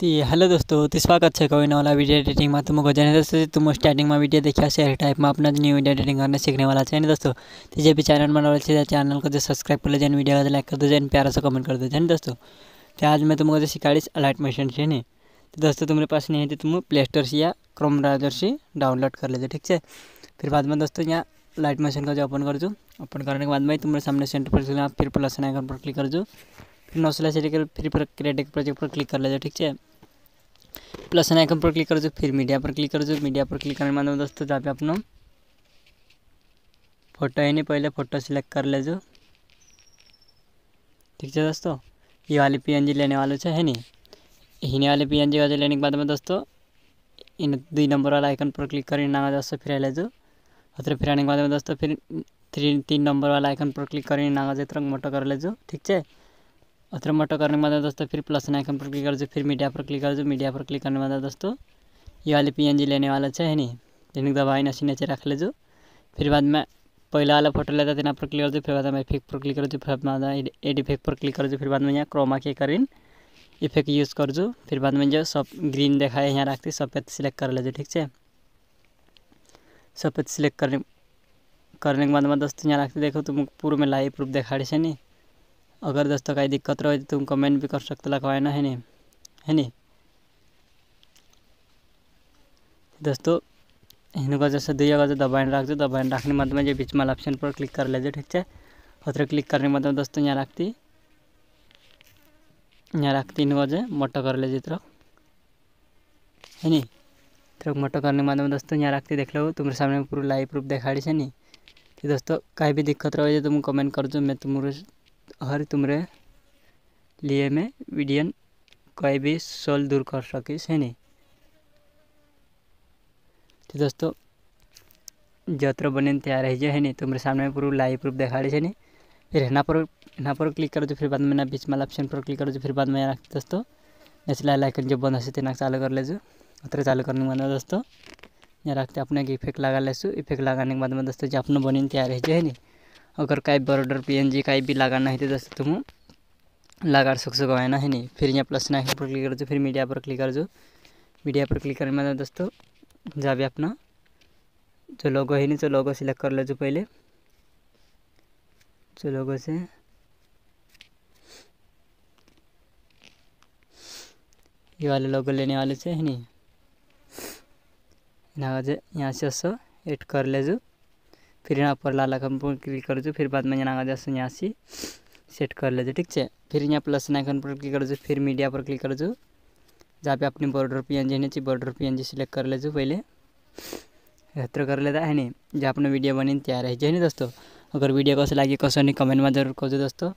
ती हेलो दोस्तों ती स्वागत है कोई नाला वीडियो एडिटिंग में तुमको जाने दोस्तों तुम स्टार्टिंग में वीडियो देखिए से टाइप में अपना न्यू वीडियो एडिटिंग करने सीखने वाला है दोस्तों तो जब भी चैनल बना रहे चैनल को जो सब्सक्राइब कर लेन वीडियो लाइक कर दो जान प्यारा से कमेंट कर दो जान दोस्तों तो आज मैं तुमको जो सिखाड़ीस अलाइट मशीन से नहीं तो दोस्तों तुम्हारे पास नहीं है तो तुम प्ले स्टोर से या क्रोम ब्राउजर से डाउनलोड कर लेते ठीक है फिर बाद में दोस्तों यहाँ लाइट मशीन का जो ओपन कर जो ओपन करने के बाद में तुम्हारे सामने सेंटर पर चलना फिर प्लस आइकन पर क्लिक कर जो फिर नौसला से लेकर फिर पर क्रिएटिव प्रोजेक्ट पर क्लिक कर ले ठीक है प्लस आइकन पर क्लिक कर जो फिर मीडिया पर क्लिक कर जो मीडिया पर क्लिक करने के बाद दोस्तों जहाँ पे अपना फोटो है नहीं पहले फ़ोटो सिलेक्ट कर ले जो ठीक है दोस्तों ये वाले जी लेने वाले से है नहीं इन्हीं वाले जी वाले लेने के बाद में दोस्तों इन दुई नंबर वाला आइकन पर क्लिक कर ना दोस्तों फिर ले जाओ फिर आने के बाद में दोस्तों फिर थ्री तीन नंबर वाला आइकन पर क्लिक करें नागा से मोटो कर जो ठीक है अत्र मोटो करने के बाद दोस्तों फिर प्लस आइकन पर क्लिक कर फिर मीडिया पर क्लिक कर मीडिया पर क्लिक करने के बाद दोस्तों ये वाले पी लेने वाला है लेने के दबाई नसी नीचे रख लीजिए फिर बाद में पहला वाला फोटो लेता तेना पर क्लिक कर दो फिर बाद में इफेक्ट पर क्लिक कर दो फिर बाद में एड इफेक्ट पर क्लिक कर दो फिर बाद में यहाँ क्रोमा के करीन इफेक्ट यूज़ कर दो फिर बाद में जो सब ग्रीन देखा है यहाँ रखती सफ़ेद सिलेक्ट कर लीजिए ठीक है सफेद सिलेक्ट करने करने के बाद में दोस्तों यहाँ रखते देखो तुम पूरे में लाइव प्रूफ देखा रहे नहीं अगर दोस्तों का दिक्कत रहे तो तुम कमेंट भी कर सकते लगवाए ना है नहीं है नहीं दोस्तों हिंदू जैसे दुई अगर तो दबाइन रख दो दबाइन रखने बाद में जो बीच माल ऑप्शन पर क्लिक कर ले ठीक है उतरे क्लिक करने के में दोस्तों यहाँ रखती यहाँ रखती हिंदू मोटा कर ले तरफ है नहीं तो मोटो करने के माध्यम दोस्तों यहाँ रखते देख लो तुम्हारे सामने पूरा लाइव प्रूफ देखा से नहीं दोस्तों कहीं भी दिक्कत रहे तो मुझे कमेंट कर दो मैं तुम्हारे हर तुम्हारे लिए मैं वीडियो कोई भी सोल दूर कर सके है नहीं तो दोस्तों जत्र बने तैयार है जो है नहीं तुम्हारे सामने पूरा लाइव प्रूफ देखा से नहीं फिर यहाँ पर यहाँ पर क्लिक करो तो फिर बाद में ना बीच माला ऑप्शन पर क्लिक करो तो फिर बाद में दोस्तों ऐसे लाइक जो बंद है तेना तो चालू कर ले जो अत्र चालू करने के बाद में दोस्तों यहाँ रखते अपने के इफेक्ट लगा लेसू इफेक्ट लगाने के बाद में दोस्तों जब अपना बनी तैयार है जो है नी अगर कई बॉर्डर पी एन जी का भी लगाना है तो दोस्तों तुम लगा सकसो है ना है नहीं फिर यहाँ प्लस नाइक पर क्लिक कर दो फिर मीडिया पर क्लिक कर दो मीडिया पर क्लिक करने के बाद दोस्तों जब भी अपना जो लोगो है नहीं जो लोगो सिलेक्ट कर ले जो पहले जो लोगो से ये वाले लोगो लेने वाले से है नहीं यहाँ से असं एड कर ले फिर यहाँ पर लाल पर क्लिक कर जो फिर बाद में यहाँ जैसे यहाँ से सेट कर जो ठीक है फिर यहाँ प्लस आइकन पर क्लिक कर जो फिर मीडिया पर क्लिक कर जो जहाँ पे अपनी बॉर्डर पी एन जी है border P N G select कर ले पहले बेहतर कर लेता है नहीं जहाँ अपना वीडियो बनी तैयार है जी दोस्तों अगर वीडियो कस लगे कसो नहीं कमेंट में जरूर कहो दोस्तों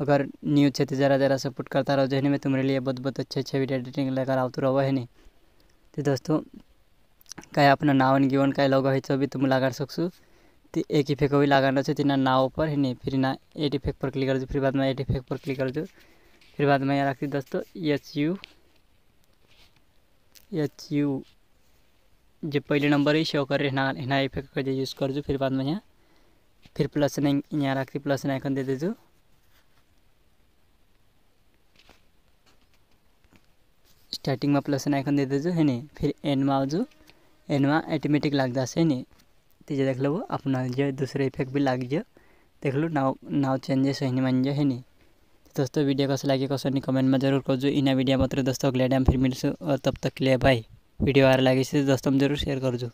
अगर न्यूज़ है तो ज़रा ज़रा सपोर्ट करता रहो जो है मैं तुम्हारे लिए बहुत बहुत अच्छे अच्छे वीडियो एडिटिंग लेकर आते रहो है नहीं तो दोस्तों કાંઈ આપણે નાવન ગીવન કાંઈ લગાવી तो બી लगा લગાડી શકશું एक इफेक्ट भी હવે લગાડવાનો तीन नाव पर ઉપર ને फिर ना एट इफेक्ट पर क्लिक कर दो फिर बाद में एट इफेक्ट पर क्लिक कर दो फिर बाद में यहाँ रखती दोस्तों एच यू एच यू जो पहले नंबर ही शो कर रहे ना इफेक्ट का यूज़ कर दो फिर बाद में यहाँ फिर प्लस नहीं यहाँ रखती प्लस नहीं आइकन दे दे दो स्टार्टिंग में प्लस नहीं आइकन दे दे दो है नहीं फिर एंड में आ जाओ एनवा ऐटोमेटिक लगता से नहीं तो देख लो अपना जो दूसरे इफेक्ट भी लग जाओ देख लो नाव नाव चेंजेस होने मन जाए है नहीं तो दोस्तों वीडियो कैसे लगे कसो नहीं कमेंट में जरूर करजो इना वीडियो मात्र दोस्तों अगले टाइम फिर मिलसू और तब तक के लिए बाय वीडियो आ लगे तो दोस्तों में जरूर शेयर करजो